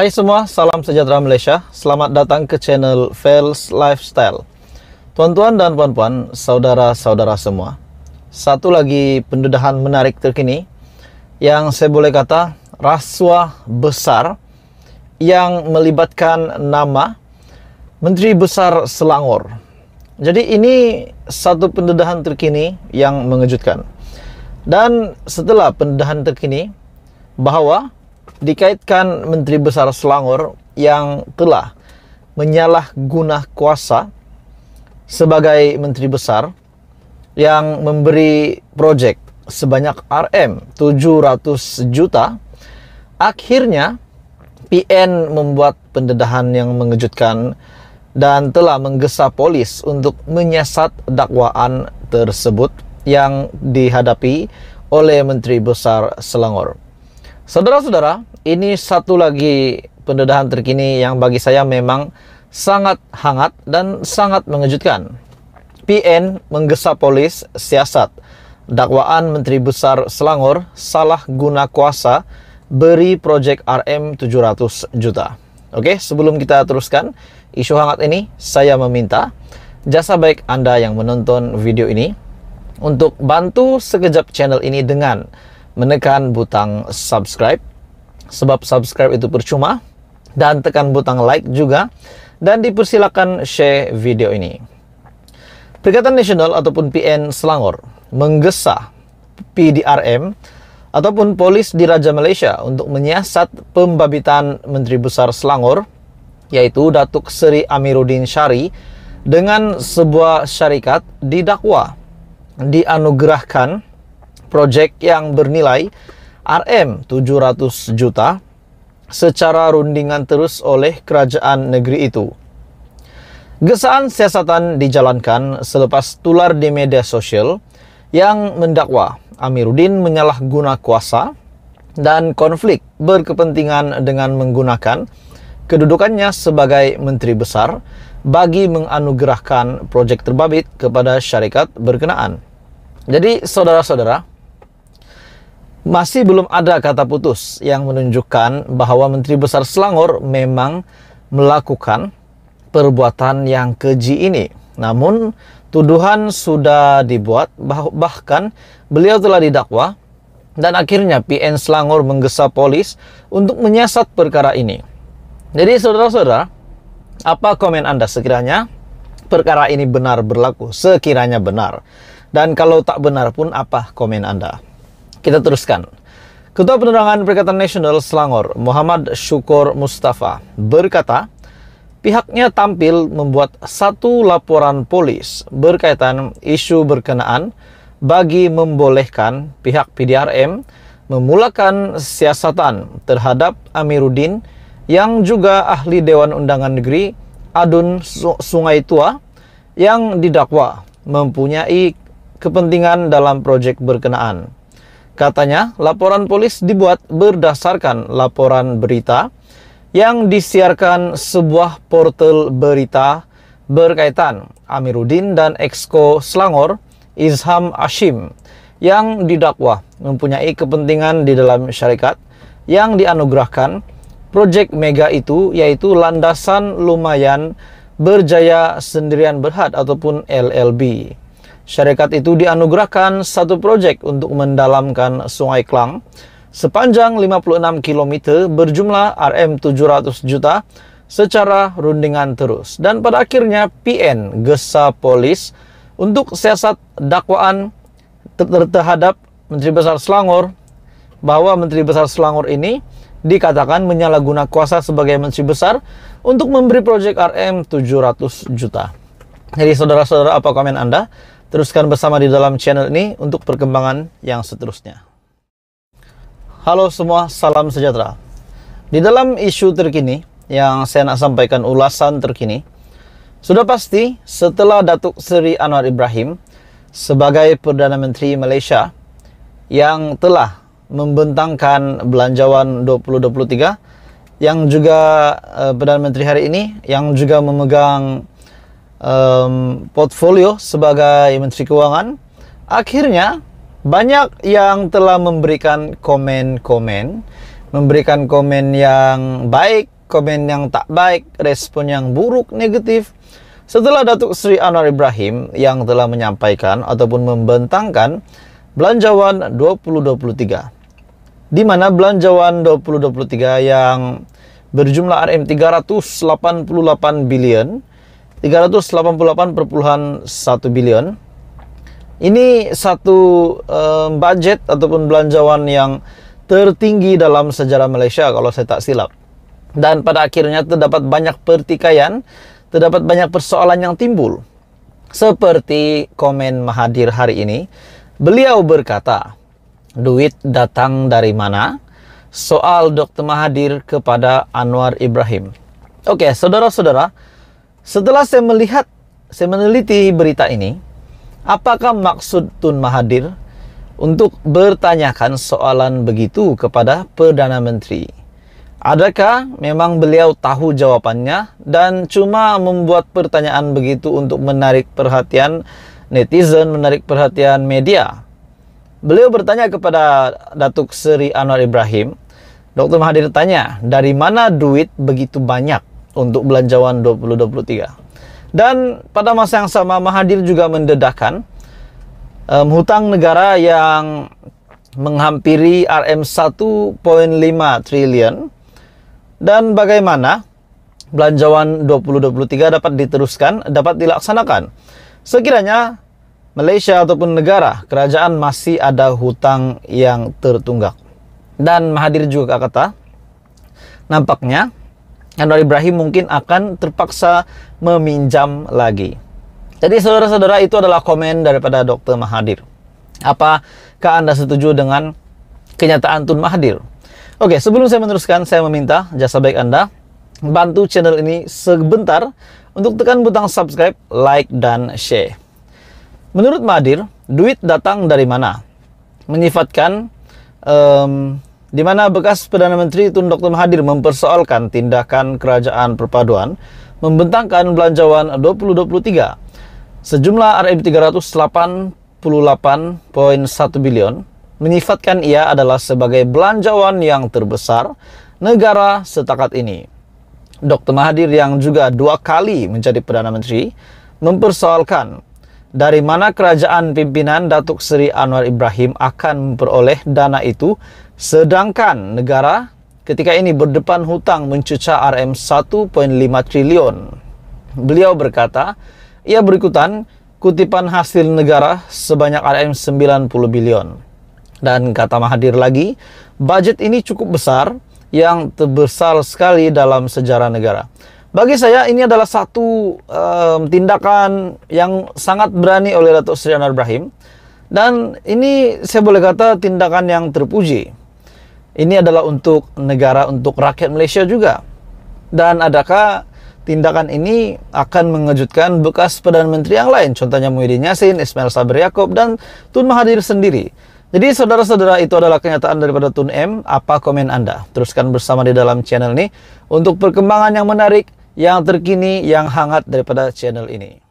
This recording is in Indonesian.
Hai semua, salam sejahtera Malaysia. Selamat datang ke channel Fels Lifestyle. Tuan-tuan dan puan-puan, saudara-saudara semua. Satu lagi pendudahan menarik terkini yang saya boleh kata rasuah besar yang melibatkan nama Menteri Besar Selangor. Jadi ini satu pendudahan terkini yang mengejutkan. Dan setelah pendudahan terkini bahwa dikaitkan Menteri Besar Selangor yang telah menyalahguna kuasa sebagai Menteri Besar yang memberi proyek sebanyak RM 700 juta akhirnya PN membuat pendedahan yang mengejutkan dan telah menggesa polis untuk menyesat dakwaan tersebut yang dihadapi oleh Menteri Besar Selangor. Saudara-saudara, ini satu lagi pendedahan terkini yang bagi saya memang sangat hangat dan sangat mengejutkan. PN menggesa polis siasat. Dakwaan Menteri Besar Selangor salah guna kuasa beri proyek RM 700 juta. Oke, sebelum kita teruskan isu hangat ini, saya meminta jasa baik Anda yang menonton video ini untuk bantu sekejap channel ini dengan menekan butang subscribe sebab subscribe itu percuma dan tekan butang like juga dan dipersilakan share video ini. Perikatan Nasional ataupun PN Selangor menggesa PDRM ataupun polis di Raja Malaysia untuk menyiasat pembabitan Menteri Besar Selangor yaitu Datuk Seri Amiruddin Syari dengan sebuah syarikat didakwa dianugerahkan Project yang bernilai RM 700 juta secara rundingan terus oleh kerajaan negeri itu. Gesaan siasatan dijalankan selepas tular di media sosial yang mendakwa Amiruddin menyalahguna kuasa dan konflik berkepentingan dengan menggunakan kedudukannya sebagai menteri besar bagi menganugerahkan projek terbabit kepada syarikat berkenaan. Jadi saudara-saudara, masih belum ada kata putus yang menunjukkan bahwa Menteri Besar Selangor memang melakukan perbuatan yang keji ini. Namun, tuduhan sudah dibuat, bahkan beliau telah didakwa, dan akhirnya PN Selangor menggesa polis untuk menyiasat perkara ini. Jadi, saudara-saudara, apa komen Anda sekiranya perkara ini benar berlaku? Sekiranya benar. Dan kalau tak benar pun apa komen Anda? Kita teruskan. Ketua Penerangan Perikatan Nasional Selangor, Muhammad Syukur Mustafa, berkata, pihaknya tampil membuat satu laporan polis berkaitan isu berkenaan bagi membolehkan pihak PDRM memulakan siasatan terhadap Amiruddin yang juga ahli Dewan Undangan Negeri Adun Sungai Tua yang didakwa mempunyai kepentingan dalam projek berkenaan. Katanya, laporan polis dibuat berdasarkan laporan berita yang disiarkan sebuah portal berita berkaitan Amiruddin dan exco Selangor Izham Ashim yang didakwa mempunyai kepentingan di dalam syarikat yang dianugerahkan proyek mega itu yaitu landasan lumayan berjaya sendirian berhad ataupun LLB. Syarikat itu dianugerahkan satu proyek untuk mendalamkan Sungai Klang sepanjang 56 km berjumlah RM 700 juta secara rundingan terus dan pada akhirnya PN Gesa Polis untuk siasat dakwaan terhadap Menteri Besar Selangor bahwa Menteri Besar Selangor ini dikatakan menyalahguna kuasa sebagai Menteri Besar untuk memberi proyek RM 700 juta. Jadi saudara-saudara apa komen Anda? Teruskan bersama di dalam channel ini untuk perkembangan yang seterusnya. Halo semua, salam sejahtera. Di dalam isu terkini yang saya nak sampaikan ulasan terkini, sudah pasti setelah Datuk Seri Anwar Ibrahim sebagai Perdana Menteri Malaysia yang telah membentangkan belanjawan 2023 yang juga eh, Perdana Menteri hari ini yang juga memegang um, portfolio sebagai Menteri Keuangan, akhirnya banyak yang telah memberikan komen-komen, memberikan komen yang baik, komen yang tak baik, respon yang buruk, negatif. Setelah Datuk Sri Anwar Ibrahim yang telah menyampaikan ataupun membentangkan Belanjawan 2023. Di mana Belanjawan 2023 yang berjumlah RM 388 bilion 388,1 bilion. Ini satu um, budget ataupun belanjawan yang tertinggi dalam sejarah Malaysia kalau saya tak silap. Dan pada akhirnya terdapat banyak pertikaian, terdapat banyak persoalan yang timbul. Seperti komen Mahadir hari ini, beliau berkata, duit datang dari mana? Soal Dr. Mahadir kepada Anwar Ibrahim. Oke, okay, saudara-saudara, setelah saya melihat, saya meneliti berita ini, apakah maksud Tun Mahathir untuk bertanyakan soalan begitu kepada Perdana Menteri? Adakah memang beliau tahu jawabannya dan cuma membuat pertanyaan begitu untuk menarik perhatian netizen, menarik perhatian media? Beliau bertanya kepada Datuk Seri Anwar Ibrahim, Dr. Mahathir tanya, dari mana duit begitu banyak? untuk belanjawan 2023. Dan pada masa yang sama Mahadir juga mendedahkan um, hutang negara yang menghampiri RM 1.5 triliun dan bagaimana belanjawan 2023 dapat diteruskan, dapat dilaksanakan. Sekiranya Malaysia ataupun negara kerajaan masih ada hutang yang tertunggak. Dan Mahadir juga kata, nampaknya Anwar Ibrahim mungkin akan terpaksa meminjam lagi. Jadi saudara-saudara itu adalah komen daripada Dr. Mahadir. Apakah Anda setuju dengan kenyataan Tun Mahadir? Oke, sebelum saya meneruskan, saya meminta jasa baik Anda bantu channel ini sebentar untuk tekan butang subscribe, like, dan share. Menurut Mahadir, duit datang dari mana? Menyifatkan um, di mana bekas Perdana Menteri Tun Dr. Mahathir mempersoalkan tindakan kerajaan perpaduan membentangkan belanjawan 2023 sejumlah RM 388.1 bilion menyifatkan ia adalah sebagai belanjawan yang terbesar negara setakat ini. Dr. Mahathir yang juga dua kali menjadi Perdana Menteri mempersoalkan dari mana kerajaan pimpinan Datuk Seri Anwar Ibrahim akan memperoleh dana itu Sedangkan negara ketika ini berdepan hutang mencecah RM 1.5 triliun. Beliau berkata, ia berikutan kutipan hasil negara sebanyak RM 90 bilion. Dan kata Mahathir lagi, budget ini cukup besar yang terbesar sekali dalam sejarah negara. Bagi saya ini adalah satu um, tindakan yang sangat berani oleh Datuk Seri Anwar Ibrahim dan ini saya boleh kata tindakan yang terpuji ini adalah untuk negara, untuk rakyat Malaysia juga. Dan adakah tindakan ini akan mengejutkan bekas Perdana Menteri yang lain, contohnya Muhyiddin Yassin, Ismail Sabri Yaakob, dan Tun Mahathir sendiri. Jadi saudara-saudara itu adalah kenyataan daripada Tun M. Apa komen Anda? Teruskan bersama di dalam channel ini untuk perkembangan yang menarik, yang terkini, yang hangat daripada channel ini.